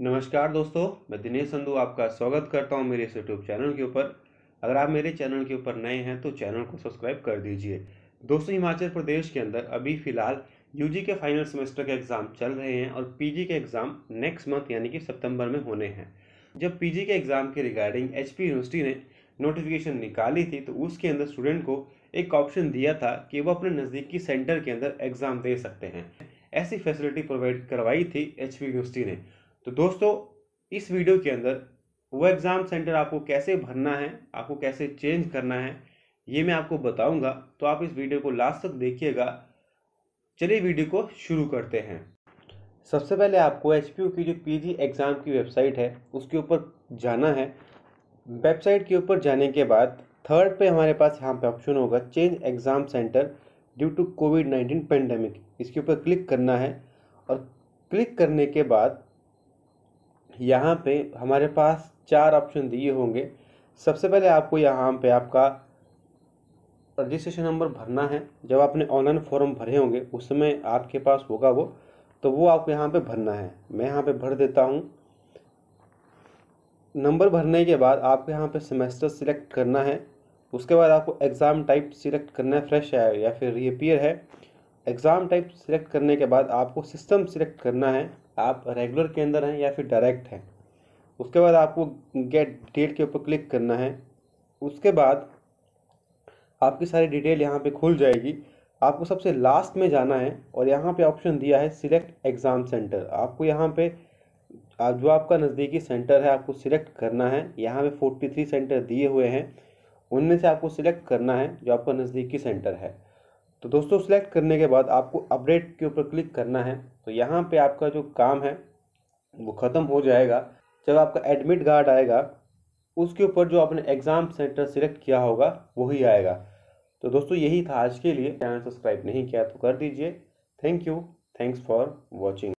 नमस्कार दोस्तों मैं दिनेश संधू आपका स्वागत करता हूं मेरे इस यूट्यूब चैनल के ऊपर अगर आप मेरे चैनल के ऊपर नए हैं तो चैनल को सब्सक्राइब कर दीजिए दोस्तों हिमाचल प्रदेश के अंदर अभी फ़िलहाल यूजी के फाइनल सेमेस्टर के एग्ज़ाम चल रहे हैं और पीजी के एग्ज़ाम नेक्स्ट मंथ यानी कि सितंबर में होने हैं जब पीजी के एग्ज़ाम के रिगार्डिंग एच यूनिवर्सिटी ने नोटिफिकेशन निकाली थी तो उसके अंदर स्टूडेंट को एक ऑप्शन दिया था कि वह अपने नज़दीकी सेंटर के अंदर एग्ज़ाम दे सकते हैं ऐसी फैसिलिटी प्रोवाइड करवाई थी एच यूनिवर्सिटी ने तो दोस्तों इस वीडियो के अंदर वो एग्ज़ाम सेंटर आपको कैसे भरना है आपको कैसे चेंज करना है ये मैं आपको बताऊंगा तो आप इस वीडियो को लास्ट तक देखिएगा चलिए वीडियो को शुरू करते हैं सबसे पहले आपको एच की जो पी एग्ज़ाम की वेबसाइट है उसके ऊपर जाना है वेबसाइट के ऊपर जाने के बाद थर्ड पे हमारे पास यहाँ पे ऑप्शन होगा change exam centre due to COVID nineteen pandemic इसके ऊपर क्लिक करना है और क्लिक करने के बाद यहाँ पे हमारे पास चार ऑप्शन दिए होंगे सबसे पहले आपको यहाँ पे आपका रजिस्ट्रेशन नंबर भरना है जब आपने ऑनलाइन फॉर्म भरे होंगे उस समय आपके पास होगा वो तो वो आपको यहाँ पे भरना है मैं यहाँ पे भर देता हूँ नंबर भरने के बाद आपको यहाँ पे सेमेस्टर सिलेक्ट करना है उसके बाद आपको एग्ज़ाम टाइप सिलेक्ट करना है फ्रेश है या फिर रिपेयर है एग्ज़ाम टाइप सिलेक्ट करने के बाद आपको सिस्टम सिलेक्ट करना है आप रेगुलर के अंदर हैं या फिर डायरेक्ट हैं उसके बाद आपको गेट डेट के ऊपर क्लिक करना है उसके बाद आपकी सारी डिटेल यहाँ पे खुल जाएगी आपको सबसे लास्ट में जाना है और यहाँ पे ऑप्शन दिया है सिलेक्ट एग्ज़ाम सेंटर आपको यहाँ पे आप जो आपका नज़दीकी सेंटर है आपको सिलेक्ट करना है यहाँ पे फोर्टी थ्री सेंटर दिए हुए हैं उनमें से आपको सिलेक्ट करना है जो आपका नज़दीकी सेंटर है तो दोस्तों सेलेक्ट करने के बाद आपको अपडेट के ऊपर क्लिक करना है तो यहाँ पे आपका जो काम है वो ख़त्म हो जाएगा जब आपका एडमिट कार्ड आएगा उसके ऊपर जो आपने एग्ज़ाम सेंटर सिलेक्ट किया होगा वही आएगा तो दोस्तों यही था आज के लिए चैनल सब्सक्राइब नहीं किया तो कर दीजिए thank you thanks for watching